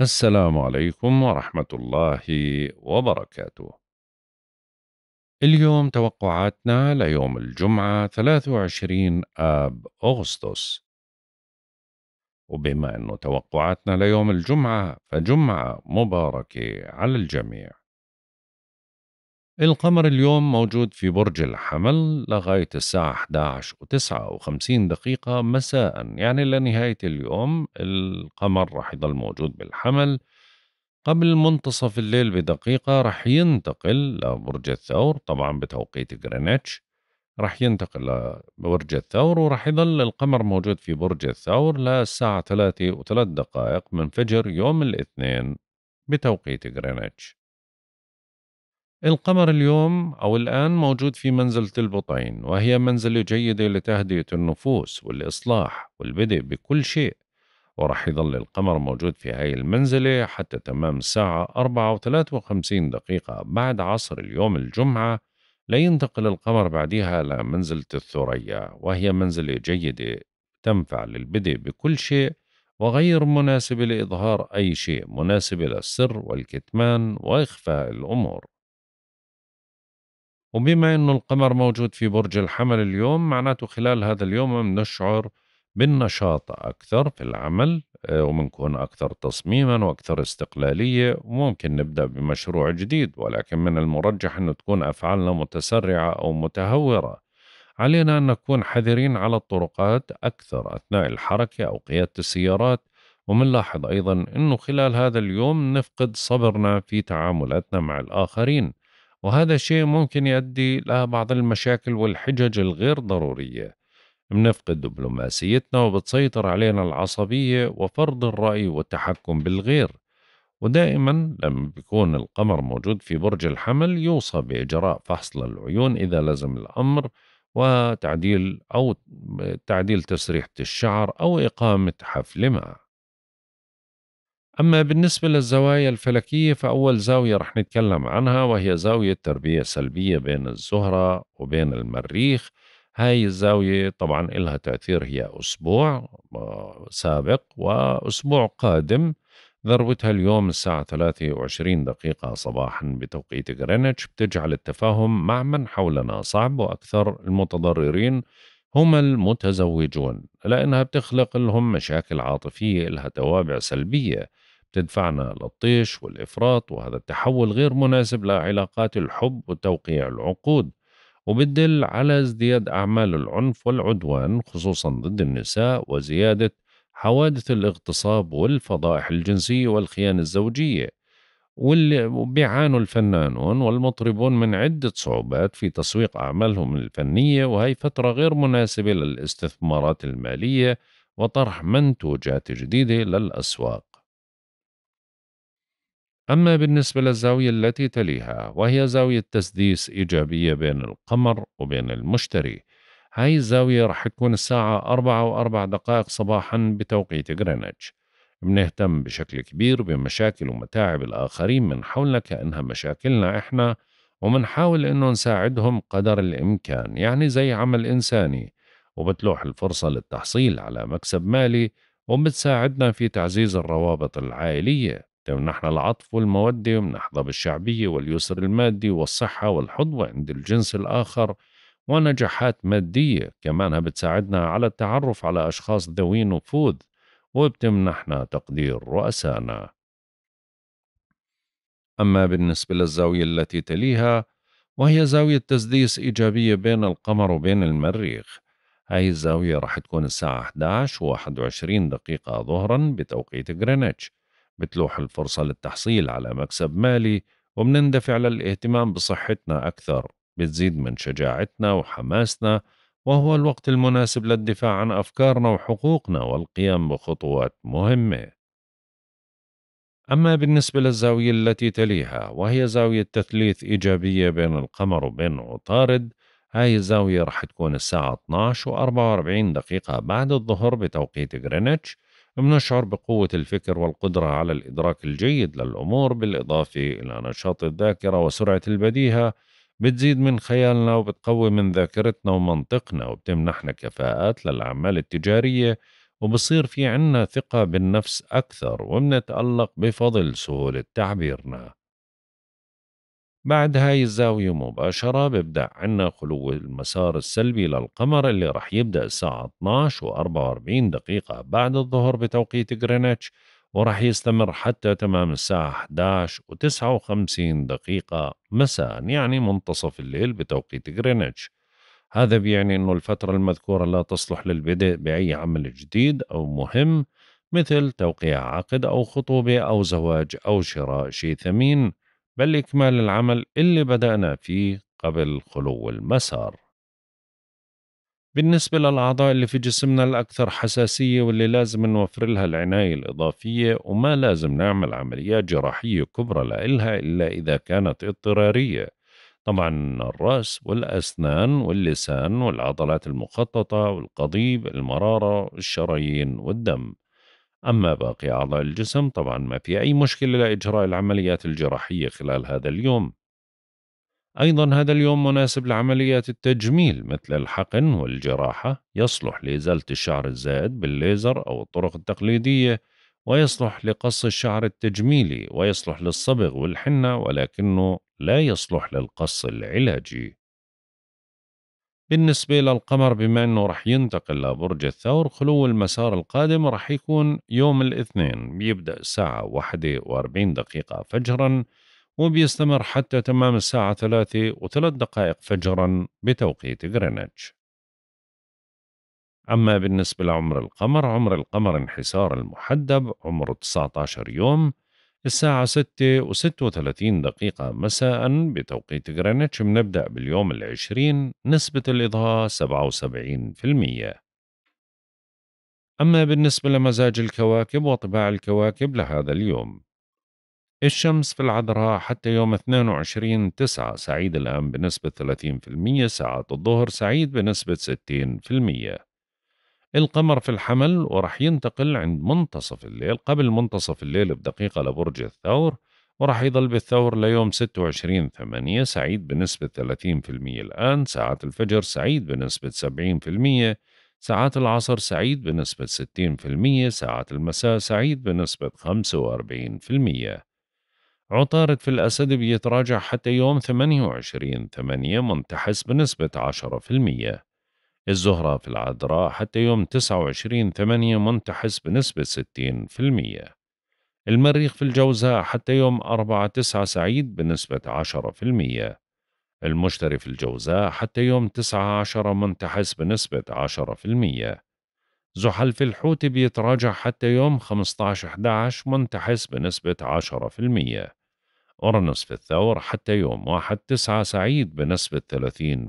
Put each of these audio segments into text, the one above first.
السلام عليكم ورحمة الله وبركاته. اليوم توقعاتنا ليوم الجمعة 23 آب أغسطس. وبما أنه توقعاتنا ليوم الجمعة فجمعة مباركة على الجميع. القمر اليوم موجود في برج الحمل لغاية الساعة 11 و 59 دقيقة مساء يعني لنهاية اليوم القمر رح يضل موجود بالحمل قبل منتصف الليل بدقيقة رح ينتقل لبرج الثور طبعا بتوقيت غرينتش رح ينتقل لبرج الثور ورح يظل القمر موجود في برج الثور للساعة 3 وثلاث دقائق من فجر يوم الاثنين بتوقيت غرينتش القمر اليوم أو الآن موجود في منزلة البطين وهي منزلة جيدة لتهدئة النفوس والإصلاح والبدء بكل شيء ورح يظل القمر موجود في هاي المنزلة حتى تمام الساعة 4 و 53 دقيقة بعد عصر اليوم الجمعة لينتقل القمر بعدها منزلة الثريا وهي منزلة جيدة تنفع للبدء بكل شيء وغير مناسبة لإظهار أي شيء مناسبة للسر والكتمان وإخفاء الأمور وبما انه القمر موجود في برج الحمل اليوم معناته خلال هذا اليوم بنشعر بالنشاط اكثر في العمل آه، وبنكون اكثر تصميما واكثر استقلاليه وممكن نبدا بمشروع جديد ولكن من المرجح انه تكون افعالنا متسرعه او متهوره علينا ان نكون حذرين على الطرقات اكثر اثناء الحركه او قياده السيارات ومنلاحظ ايضا انه خلال هذا اليوم نفقد صبرنا في تعاملاتنا مع الاخرين وهذا الشيء ممكن يؤدي لبعض المشاكل والحجج الغير ضرورية بنفقد دبلوماسيتنا وبتسيطر علينا العصبية وفرض الرأي والتحكم بالغير ودائما لما بيكون القمر موجود في برج الحمل يوصى بإجراء فحص للعيون إذا لزم الأمر وتعديل أو تعديل تسريحة الشعر أو إقامة حفل معه أما بالنسبة للزوايا الفلكية فأول زاوية رح نتكلم عنها وهي زاوية تربية سلبية بين الزهرة وبين المريخ هاي الزاوية طبعا إلها تأثير هي أسبوع آه، سابق وأسبوع قادم ذروتها اليوم الساعة 23 دقيقة صباحا بتوقيت غرينتش بتجعل التفاهم مع من حولنا صعب وأكثر المتضررين هم المتزوجون لأنها بتخلق لهم مشاكل عاطفية لها توابع سلبية تدفعنا للطيش والإفراط وهذا التحول غير مناسب لعلاقات الحب وتوقيع العقود وبتدل على ازدياد أعمال العنف والعدوان خصوصا ضد النساء وزيادة حوادث الاغتصاب والفضائح الجنسية والخيانة الزوجية واللي بيعانوا الفنانون والمطربون من عدة صعوبات في تسويق أعمالهم الفنية وهي فترة غير مناسبة للاستثمارات المالية وطرح منتوجات جديدة للأسواق أما بالنسبة للزاوية التي تليها وهي زاوية تسديس إيجابية بين القمر وبين المشتري هاي الزاوية رح تكون الساعة أربعة وأربع دقائق صباحا بتوقيت غرينتش بنهتم بشكل كبير بمشاكل ومتاعب الآخرين من حولنا كأنها مشاكلنا إحنا ومنحاول إنه نساعدهم قدر الإمكان يعني زي عمل إنساني وبتلوح الفرصة للتحصيل على مكسب مالي وبتساعدنا في تعزيز الروابط العائلية تمنحنا العطف والمودة ونحظى بالشعبية واليسر المادي والصحة والحظوة عند الجنس الآخر ونجاحات مادية كمانها بتساعدنا على التعرف على أشخاص ذوي نفوذ وبتمنحنا تقدير رؤسانا أما بالنسبة للزاوية التي تليها وهي زاوية تسديس إيجابية بين القمر وبين المريخ هاي الزاوية راح تكون الساعة 11 و 21 دقيقة ظهرا بتوقيت غرينتش بتلوح الفرصة للتحصيل على مكسب مالي وبنندفع للاهتمام بصحتنا أكثر بتزيد من شجاعتنا وحماسنا وهو الوقت المناسب للدفاع عن أفكارنا وحقوقنا والقيام بخطوات مهمة أما بالنسبة للزاوية التي تليها وهي زاوية تثليث إيجابية بين القمر وبين عطارد هاي الزاوية رح تكون الساعة 12 و 44 دقيقة بعد الظهر بتوقيت غرينتش بنشعر بقوة الفكر والقدرة على الإدراك الجيد للأمور بالإضافة إلى نشاط الذاكرة وسرعة البديهة بتزيد من خيالنا وبتقوي من ذاكرتنا ومنطقنا وبتمنحنا كفاءات للأعمال التجارية وبصير في عنا ثقة بالنفس أكثر وبنتألق بفضل سهولة تعبيرنا بعد هاي الزاوية مباشرة ببدأ عنا خلو المسار السلبي للقمر اللي رح يبدأ الساعة 12 و 44 دقيقة بعد الظهر بتوقيت غرينتش ورح يستمر حتى تمام الساعة 11 و 59 دقيقة مساء يعني منتصف الليل بتوقيت غرينتش هذا بيعني أنه الفترة المذكورة لا تصلح للبدء بأي عمل جديد أو مهم مثل توقيع عقد أو خطوبة أو زواج أو شراء شيء ثمين بل إكمال العمل اللي بدأنا فيه قبل خلو المسار بالنسبة للأعضاء اللي في جسمنا الأكثر حساسية واللي لازم نوفر لها العناية الإضافية وما لازم نعمل عمليات جراحية كبرى لإلها إلا إذا كانت اضطرارية طبعا الرأس والأسنان واللسان والعضلات المخططة والقضيب المرارة الشرايين والدم أما باقي أعضاء الجسم طبعا ما في أي مشكلة لإجراء العمليات الجراحية خلال هذا اليوم أيضا هذا اليوم مناسب لعمليات التجميل مثل الحقن والجراحة يصلح لإزالة الشعر الزائد بالليزر أو الطرق التقليدية ويصلح لقص الشعر التجميلي ويصلح للصبغ والحنة ولكنه لا يصلح للقص العلاجي بالنسبة للقمر بما أنه رح ينتقل لبرج الثور خلو المسار القادم رح يكون يوم الاثنين بيبدأ الساعة واحدة واربعين دقيقة فجرا وبيستمر حتى تمام الساعة ثلاثة وثلاث دقائق فجرا بتوقيت غرينتش أما بالنسبة لعمر القمر عمر القمر انحسار المحدب عمره 19 يوم الساعة 6 و 36 دقيقة مساء بتوقيت غرينتش بنبدأ باليوم العشرين نسبة الإضاءة 77% أما بالنسبة لمزاج الكواكب وطباع الكواكب لهذا اليوم الشمس في العذراء حتى يوم 22 تسعة سعيد الآن بنسبة 30% ساعات الظهر سعيد بنسبة 60% القمر في الحمل ورح ينتقل عند منتصف الليل قبل منتصف الليل بدقيقة لبرج الثور ورح يظل بالثور ليوم 26 8 سعيد بنسبة 30% الآن ساعات الفجر سعيد بنسبة 70% ساعات العصر سعيد بنسبة 60% ساعات المساء سعيد بنسبة 45% عطارد في الأسد بيتراجع حتى يوم 28 8 منتحس بنسبة 10% الزهرة في العذراء حتى يوم 29 8 منتحس بنسبة 60% المريخ في الجوزاء حتى يوم 4 9 سعيد بنسبة 10% المشتري في الجوزاء حتى يوم عشرة منتحس بنسبة 10% زحل في الحوت بيتراجع حتى يوم 15 11 منتحس بنسبة 10% أورانوس في الثور حتى يوم 1 9 سعيد بنسبة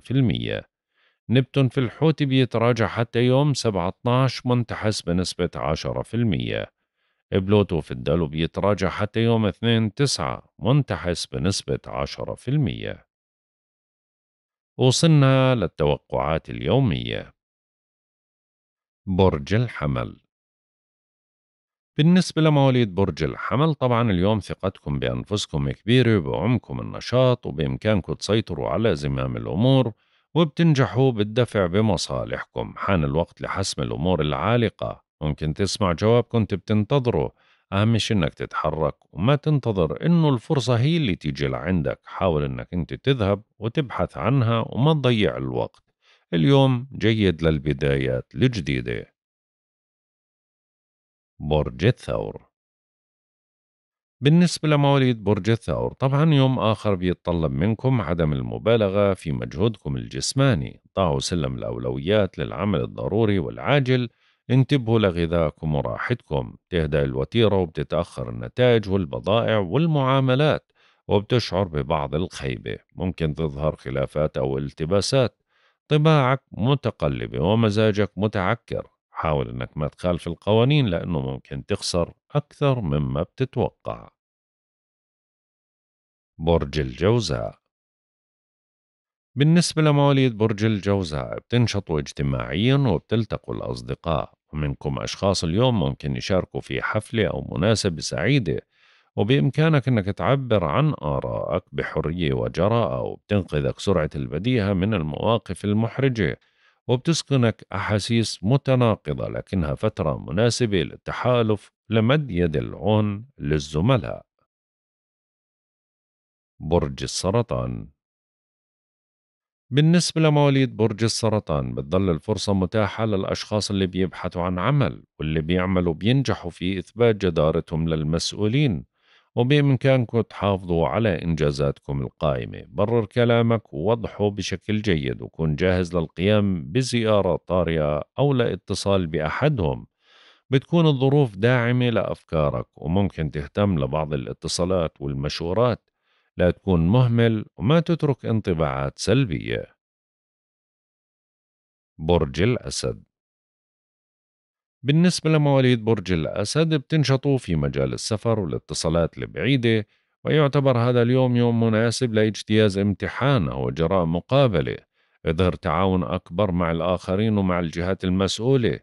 30% نبتون في الحوت بيتراجع حتى يوم 17 منتحس بنسبة 10% بلوتو في الدلو بيتراجع حتى يوم 2 9 منتحس بنسبة 10% وصلنا للتوقعات اليومية برج الحمل بالنسبة لمواليد برج الحمل طبعا اليوم ثقتكم بأنفسكم كبيرة وبعمكم النشاط وبإمكانكم تسيطروا على زمام الأمور وبتنجحوا بالدفع بمصالحكم حان الوقت لحسم الأمور العالقة ممكن تسمع جواب كنت بتنتظره أهم شيء إنك تتحرك وما تنتظر إنه الفرصة هي اللي تيجي لعندك حاول إنك أنت تذهب وتبحث عنها وما تضيع الوقت اليوم جيد للبدايات الجديدة برج الثور بالنسبة لمواليد برج الثور طبعا يوم آخر بيتطلب منكم عدم المبالغة في مجهودكم الجسماني ضعوا سلم الأولويات للعمل الضروري والعاجل انتبهوا لغذائكم وراحتكم تهدأ الوتيرة وبتتأخر النتائج والبضائع والمعاملات وبتشعر ببعض الخيبة ممكن تظهر خلافات أو التباسات طباعك متقلبة ومزاجك متعكر حاول أنك ما تخالف القوانين لأنه ممكن تخسر أكثر مما بتتوقع برج الجوزاء بالنسبة لمواليد برج الجوزاء بتنشطوا اجتماعيا وبتلتقوا الأصدقاء ومنكم أشخاص اليوم ممكن يشاركوا في حفلة أو مناسبة سعيدة وبإمكانك أنك تعبر عن آرائك بحرية وجراءة وبتنقذك سرعة البديهة من المواقف المحرجة وبتسكنك أحاسيس متناقضة لكنها فترة مناسبة للتحالف لمد يد العون للزملاء برج السرطان بالنسبة لمواليد برج السرطان بتضل الفرصة متاحة للأشخاص اللي بيبحثوا عن عمل واللي بيعملوا بينجحوا في إثبات جدارتهم للمسؤولين وبإمكانكم تحافظوا على إنجازاتكم القائمة برر كلامك ووضحه بشكل جيد وكن جاهز للقيام بزيارة طارئة أو لاتصال بأحدهم بتكون الظروف داعمة لأفكارك وممكن تهتم لبعض الاتصالات والمشورات لا تكون مهمل وما تترك انطباعات سلبية برج الأسد بالنسبة لمواليد برج الأسد بتنشطوا في مجال السفر والاتصالات البعيدة ويعتبر هذا اليوم يوم مناسب لاجتياز امتحان أو إجراء مقابلة إظهر تعاون أكبر مع الآخرين ومع الجهات المسؤولة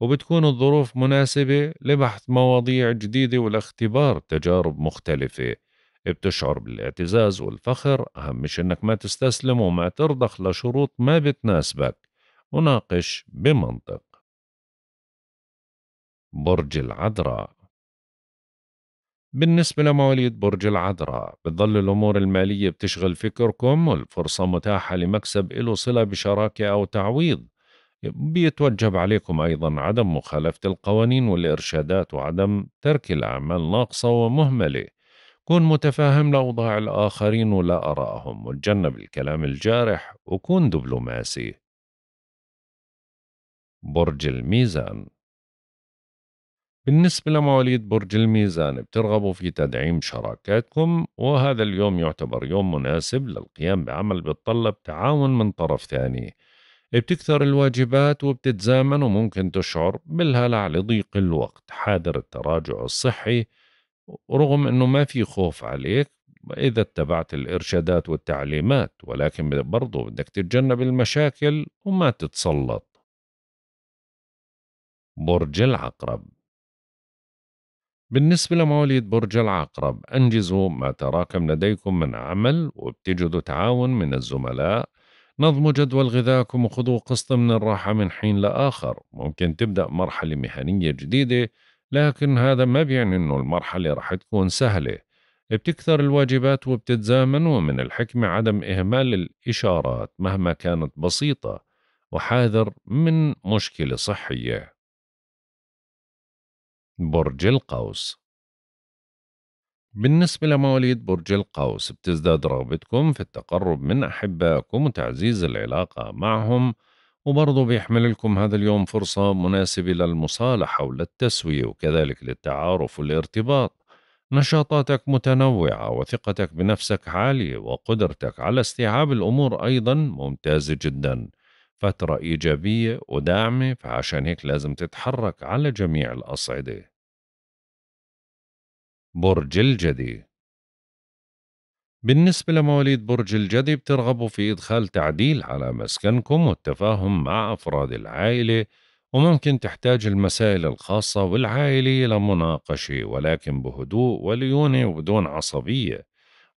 وبتكون الظروف مناسبة لبحث مواضيع جديدة والاختبار تجارب مختلفة بتشعر بالاعتزاز والفخر أهم مش أنك ما تستسلم وما ترضخ لشروط ما بتناسبك وناقش بمنطق برج العذراء بالنسبة لمواليد برج العذراء بتظل الأمور المالية بتشغل فكركم والفرصة متاحة لمكسب له صلة بشراكة أو تعويض بيتوجب عليكم أيضا عدم مخالفة القوانين والإرشادات وعدم ترك الأعمال ناقصة ومهملة كن متفاهم لأوضاع الآخرين ولا آرائهم وتجنب الكلام الجارح وكون دبلوماسي برج الميزان بالنسبة لمواليد برج الميزان بترغبوا في تدعيم شراكاتكم وهذا اليوم يعتبر يوم مناسب للقيام بعمل بتطلب تعاون من طرف ثاني بتكثر الواجبات وبتتزامن وممكن تشعر بالهلع لضيق الوقت حاذر التراجع الصحي رغم انه ما في خوف عليك إذا اتبعت الإرشادات والتعليمات ولكن برضو بدك تتجنب المشاكل وما تتسلط برج العقرب بالنسبة لمواليد برج العقرب أنجزوا ما تراكم لديكم من عمل وبتجدوا تعاون من الزملاء نظموا جدول غذائكم وخذوا قسط من الراحة من حين لآخر ممكن تبدأ مرحلة مهنية جديدة لكن هذا ما بيعني أنه المرحلة رح تكون سهلة بتكثر الواجبات وبتتزامن ومن الحكمة عدم إهمال الإشارات مهما كانت بسيطة وحاذر من مشكلة صحية برج القوس بالنسبة لمواليد برج القوس بتزداد رغبتكم في التقرب من أحبائكم وتعزيز العلاقة معهم وبرضه بيحمل لكم هذا اليوم فرصة مناسبة للمصالحة وللتسوية وكذلك للتعارف والارتباط نشاطاتك متنوعة وثقتك بنفسك عالية وقدرتك على استيعاب الأمور أيضا ممتازة جدا فترة إيجابية وداعمة فعشان هيك لازم تتحرك على جميع الأصعدة برج الجدي بالنسبة لمواليد برج الجدي بترغبوا في إدخال تعديل على مسكنكم والتفاهم مع أفراد العائلة وممكن تحتاج المسائل الخاصة والعائلية لمناقشة ولكن بهدوء وليونة وبدون عصبية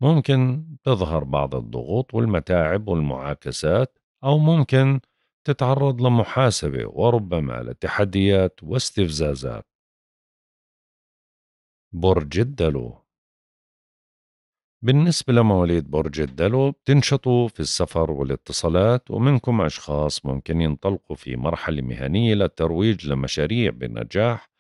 ممكن تظهر بعض الضغوط والمتاعب والمعاكسات أو ممكن تتعرض لمحاسبة وربما لتحديات واستفزازات برج الدلو بالنسبة لمواليد برج الدلو بتنشطوا في السفر والاتصالات ومنكم أشخاص ممكن ينطلقوا في مرحلة مهنية للترويج لمشاريع بنجاح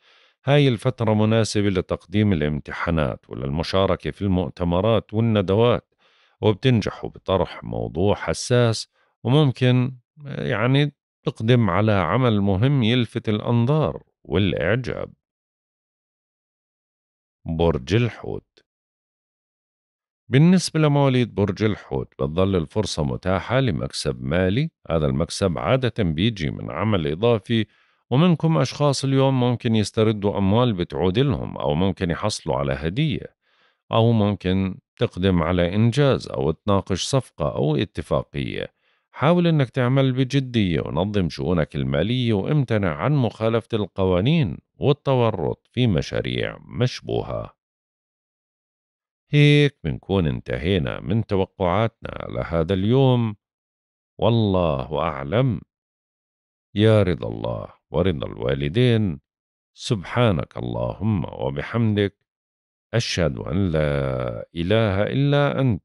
هاي الفترة مناسبة لتقديم الامتحانات وللمشاركة في المؤتمرات والندوات وبتنجحوا بطرح موضوع حساس وممكن يعني تقدم على عمل مهم يلفت الأنظار والإعجاب برج الحوت بالنسبة لمواليد برج الحوت بتظل الفرصة متاحة لمكسب مالي هذا المكسب عادة بيجي من عمل إضافي ومنكم أشخاص اليوم ممكن يستردوا أموال بتعود لهم أو ممكن يحصلوا على هدية أو ممكن تقدم على إنجاز أو تناقش صفقة أو اتفاقية حاول إنك تعمل بجدية ونظم شؤونك المالية وامتنع عن مخالفة القوانين والتورط في مشاريع مشبوهة هيك بنكون انتهينا من توقعاتنا لهذا اليوم والله أعلم يا رضا الله ورضا الوالدين سبحانك اللهم وبحمدك أشهد أن لا إله إلا أنت